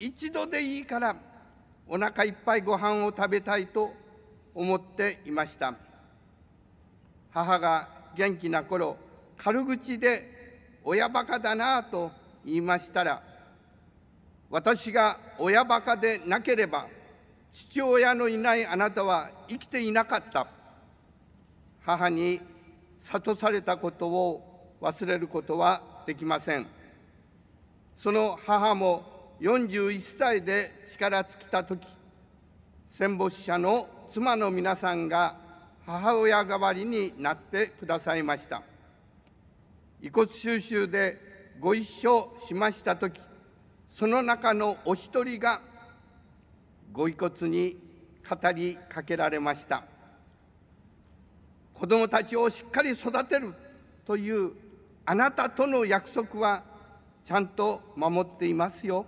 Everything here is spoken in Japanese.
一度でいいからお腹いっぱいご飯を食べたいと思っていました母が元気な頃軽口で「親バカだな」と言いましたら私が親バカでなければ父親のいないあなたは生きていなかった母に諭されたことを忘れることはできませんその母も41歳で力尽きた時戦没者の妻の皆さんが母親代わりになってくださいました遺骨収集でご一緒しました時その中のお一人がご遺骨に語りかけられました子どもたちをしっかり育てるというあなたとの約束はちゃんと守っていますよ。